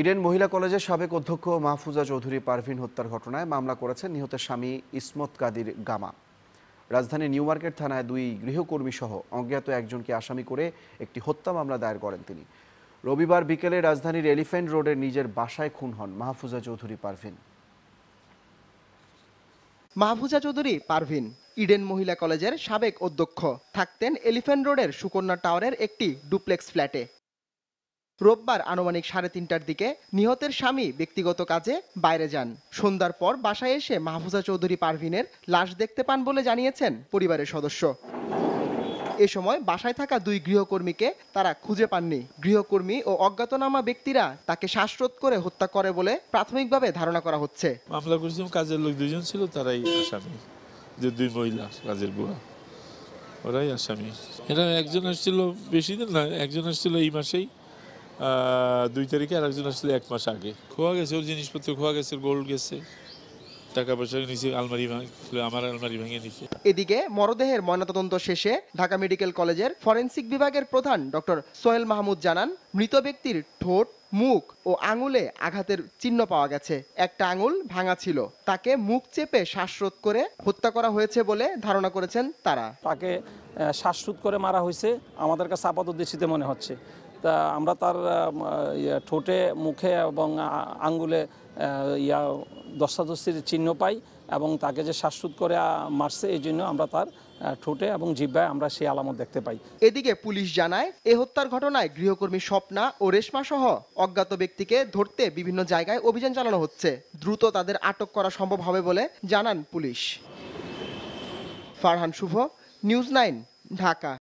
Eden মহিলা কলেজের সাবেক অধ্যক্ষ মাহফুজা চৌধুরী পারভিন হত্যার ঘটনায় মামলা করেছেন নিহতের স্বামী ইসমত কাদির গামা রাজধানী নিউ মার্কেট থানায় দুই গৃহকর্মী সহ অজ্ঞাত একজনকে আসামি করে একটি হত্যা মামলা দায়ের করেন তিনি রবিবার বিকেলে রাজধানীর এলিফ্যান্ট রোডের নিজের বাসায় খুন হন মাহফুজা চৌধুরী পারভিন মাহফুজা চৌধুরী পারভিন ইডেন মহিলা কলেজের সাবেক অধ্যক্ষ থাকতেন এলিফ্যান্ট রোডের সুকন্যা টাওয়ারের একটি ডুপ্লেক্স ফ্ল্যাটে রোববার আনুমানিক সাড়ে তিনটার দিকে নিহতের স্বামী ব্যক্তিগত কাজে বাইরে যান সন্ধ্যার পর বাসায় এসে মাহফুজা চৌধুরী পারভিনের লাশ দেখতে পান বলে জানিয়েছেন পরিবারের সদস্য এ সময় বাসায় থাকা দুই গৃহকর্মীকে তারা খুঁজে পাননি গৃহকর্মী ও অজ্ঞাতনামা ব্যক্তিরা তাকে শ্বাসরোধ করে হত্যা করে বলে প্রাথমিকভাবে ধারণা করা হচ্ছে মামলা করেছিলাম কাজের লোক দুজন ছিল তারাই আসামি যে দুই মহিলা কাজের বুয়া ওরাই আসামি এরা একজন আসছিল বেশি দিন না একজন আসছিল এই মাসেই দুই তারিখে আরেকজন একজন আসলে এক মাস আগে খোয়া গেছে ওর জিনিসপত্র খোয়া গেছে গোল্ড গেছে টাকা পয়সা নিচে আলমারি আমার আলমারি ভেঙে নিচে এদিকে মরদেহের ময়নাতদন্ত শেষে ঢাকা মেডিকেল কলেজের ফরেন্সিক বিভাগের প্রধান ডক্টর সোহেল মাহমুদ জানান মৃত ব্যক্তির ঠোঁট মুখ ও আঙুলে আঘাতের চিহ্ন পাওয়া গেছে একটা আঙুল ভাঙা ছিল তাকে মুখ চেপে শ্বাসরোধ করে হত্যা করা হয়েছে বলে ধারণা করেছেন তারা তাকে শ্বাসরোধ করে মারা হয়েছে আমাদের কাছে আপাতত দৃষ্টিতে মনে হচ্ছে তা আমরা তার ইয়ে, ঠোঁটে মুখে এবং আঙ্গুলে ইয়া দস্তাদস্তির চিহ্ন পাই এবং তাকে যে শ্বাসরোধ করে মারছে এই জন্য আমরা তার ঠোঁটে এবং জিব্বায় আমরা সেই আলামত দেখতে পাই এদিকে পুলিশ জানায় এ হত্যার ঘটনায় গৃহকর্মী স্বপ্না ও রেশমা সহ অজ্ঞাত ব্যক্তিকে ধরতে বিভিন্ন জায়গায় অভিযান চালানো হচ্ছে দ্রুত তাদের আটক করা সম্ভব হবে বলে জানান পুলিশ ফারহান শুভ নিউজ নাইন ঢাকা